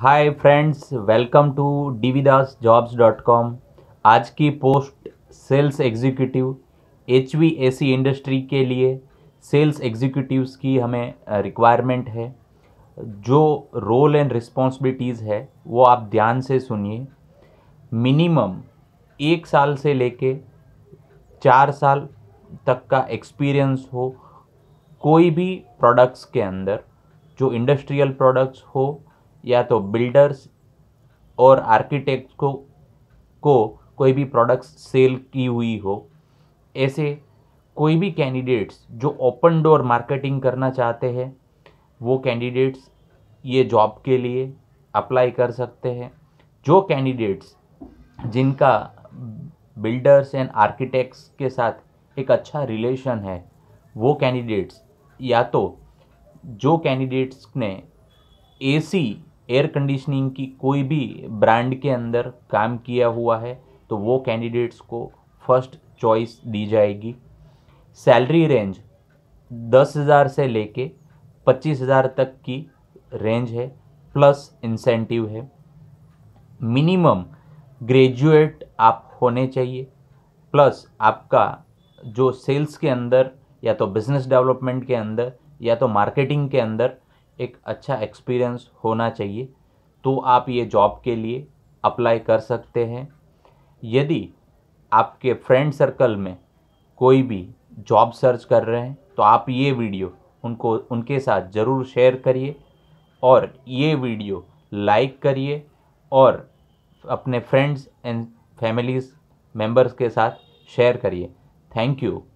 hi friends welcome to D V Das jobs dot com आज की post sales executive H V A C industry के लिए sales executives की हमें requirement है जो रोल एंड रिस्पॉन्सिबिलिटीज़ है वो आप ध्यान से सुनिए मिनिमम एक साल से लेके चार साल तक का एक्सपीरियंस हो कोई भी प्रोडक्ट्स के अंदर जो इंडस्ट्रियल प्रोडक्ट्स हो या तो बिल्डर्स और आर्किटेक्ट को को कोई भी प्रोडक्ट्स सेल की हुई हो ऐसे कोई भी कैंडिडेट्स जो ओपन डोर मार्केटिंग करना चाहते हैं वो कैंडिडेट्स ये जॉब के लिए अप्लाई कर सकते हैं जो कैंडिडेट्स जिनका बिल्डर्स एंड आर्किटेक्ट्स के साथ एक अच्छा रिलेशन है वो कैंडिडेट्स या तो जो कैंडिडेट्स ने एसी एयर कंडीशनिंग की कोई भी ब्रांड के अंदर काम किया हुआ है तो वो कैंडिडेट्स को फर्स्ट चॉइस दी जाएगी सैलरी रेंज दस हज़ार से लेके पच्चीस हज़ार तक की रेंज है प्लस इंसेंटिव है मिनिमम ग्रेजुएट आप होने चाहिए प्लस आपका जो सेल्स के अंदर या तो बिजनेस डेवलपमेंट के अंदर या तो मार्केटिंग के अंदर एक अच्छा एक्सपीरियंस होना चाहिए तो आप ये जॉब के लिए अप्लाई कर सकते हैं यदि आपके फ्रेंड सर्कल में कोई भी जॉब सर्च कर रहे हैं तो आप ये वीडियो उनको उनके साथ ज़रूर शेयर करिए और ये वीडियो लाइक करिए और अपने फ्रेंड्स एंड फैमिलीज़ मेंबर्स के साथ शेयर करिए थैंक यू